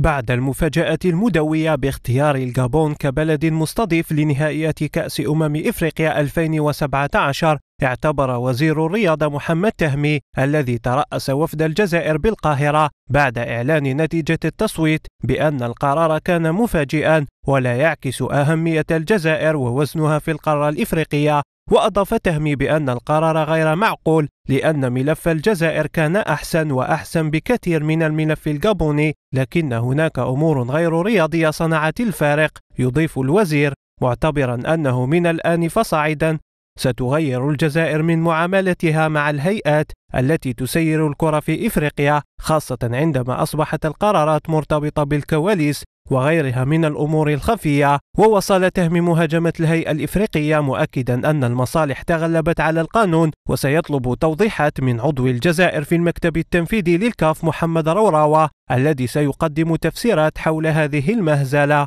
بعد المفاجأة المدوية باختيار الجابون كبلد مستضيف لنهائيات كأس أمم إفريقيا 2017 اعتبر وزير الرياضة محمد تهمي الذي ترأس وفد الجزائر بالقاهرة بعد إعلان نتيجة التصويت بأن القرار كان مفاجئا ولا يعكس أهمية الجزائر ووزنها في القارة الإفريقية وأضاف تهمي بأن القرار غير معقول لأن ملف الجزائر كان أحسن وأحسن بكثير من الملف الجابوني لكن هناك أمور غير رياضية صنعت الفارق يضيف الوزير معتبرا أنه من الآن فصاعدا ستغير الجزائر من معاملتها مع الهيئات التي تسير الكرة في افريقيا خاصة عندما اصبحت القرارات مرتبطة بالكواليس وغيرها من الأمور الخفية ووصل تهميم هجمة الهيئة الإفريقية مؤكدا أن المصالح تغلبت على القانون وسيطلب توضيحات من عضو الجزائر في المكتب التنفيذي للكاف محمد روراوة الذي سيقدم تفسيرات حول هذه المهزلة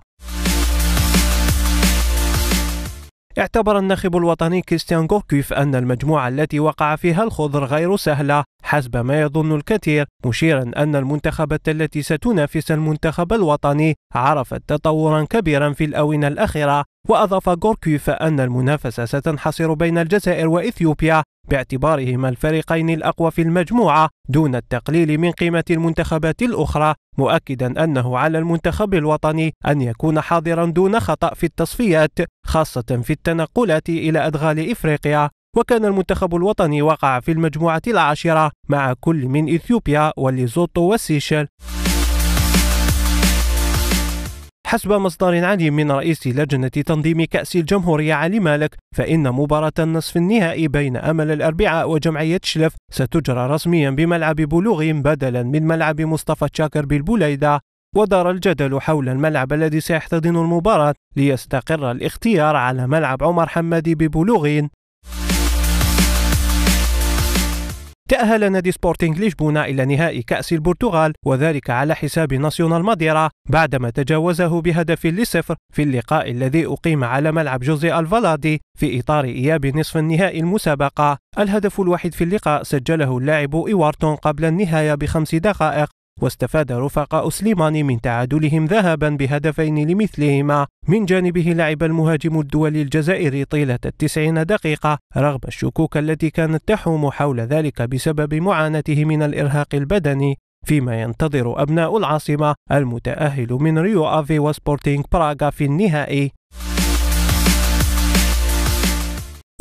اعتبر الناخب الوطني كريستيان غوركيف أن المجموعة التي وقع فيها الخضر غير سهلة حسب ما يظن الكثير مشيرا أن المنتخبات التي ستنافس المنتخب الوطني عرفت تطورا كبيرا في الأونة الأخيرة وأضاف غوركيف أن المنافسة ستنحصر بين الجزائر وإثيوبيا باعتبارهما الفريقين الأقوى في المجموعة دون التقليل من قيمة المنتخبات الأخرى مؤكدا أنه على المنتخب الوطني أن يكون حاضرا دون خطأ في التصفيات خاصة في التنقلات إلى أدغال إفريقيا وكان المنتخب الوطني وقع في المجموعة العاشرة مع كل من إثيوبيا والليزوتو والسيشل حسب مصدر علي من رئيس لجنة تنظيم كأس الجمهورية علي مالك فإن مباراة النصف النهائي بين أمل الأربعاء وجمعية شلف ستجرى رسميا بملعب بلوغين بدلا من ملعب مصطفى تشاكر بالبليدة ودار الجدل حول الملعب الذي سيحتضن المباراة ليستقر الاختيار على ملعب عمر حمادي ببلوغين تأهل نادي سبورتينغ لشبونة إلى نهائي كأس البرتغال وذلك على حساب ناسيونال ماديرا بعدما تجاوزه بهدف لصفر في اللقاء الذي أقيم على ملعب جوزي الفالادي في إطار إياب نصف النهائي المسابقة الهدف الوحيد في اللقاء سجله اللاعب إيوارتون قبل النهاية بخمس دقائق واستفاد رفقاء سليماني من تعادلهم ذهبا بهدفين لمثلهما من جانبه لعب المهاجم الدولي الجزائري طيلة التسعين دقيقة رغم الشكوك التي كانت تحوم حول ذلك بسبب معاناته من الإرهاق البدني فيما ينتظر أبناء العاصمة المتأهل من ريو آفي وسبورتينغ براغا في النهائي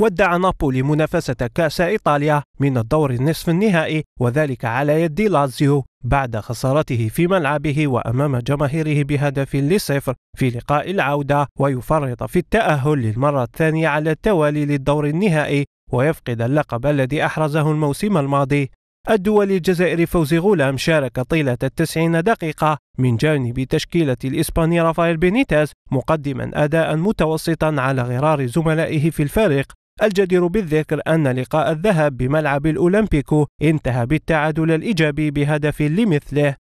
ودع نابولي منافسة كأس إيطاليا من الدور النصف النهائي وذلك على يد لازيو بعد خسارته في ملعبه وأمام جماهيره بهدف لصفر في لقاء العودة ويفرط في التأهل للمرة الثانية على التوالي للدور النهائي ويفقد اللقب الذي أحرزه الموسم الماضي الدولي الجزائري فوزي غلام شارك طيلة التسعين دقيقة من جانب تشكيلة الإسباني رافائيل بينيتاز مقدما أداء متوسطا على غرار زملائه في الفريق الجدير بالذكر أن لقاء الذهب بملعب الأولمبيكو انتهى بالتعادل الإيجابي بهدف لمثله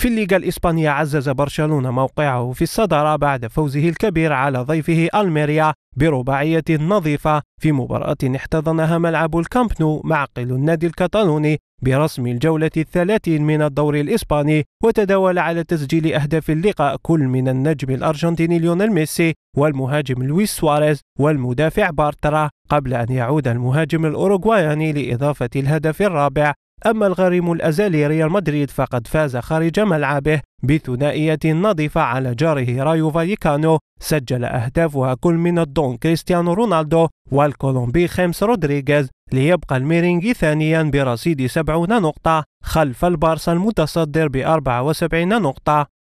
في الليغا الإسبانية عزز برشلونة موقعه في الصدارة بعد فوزه الكبير على ضيفه ألميريا برباعية نظيفة في مباراة احتضنها ملعب الكامب نو معقل النادي الكتالوني برسم الجولة الثلاثين من الدوري الإسباني وتداول على تسجيل أهداف اللقاء كل من النجم الأرجنتيني ليونيل ميسي والمهاجم لويس سواريز والمدافع بارترا قبل أن يعود المهاجم الأوروغواياني لإضافة الهدف الرابع أما الغريم الأزلي ريال مدريد فقد فاز خارج ملعبه بثنائية نظيفة على جاره رايو فايكانو سجل أهدافها كل من الدون كريستيانو رونالدو والكولومبي خيمس رودريغيز ليبقى الميرينجي ثانيا برصيد 70 نقطة خلف البارسا المتصدر ب 74 نقطة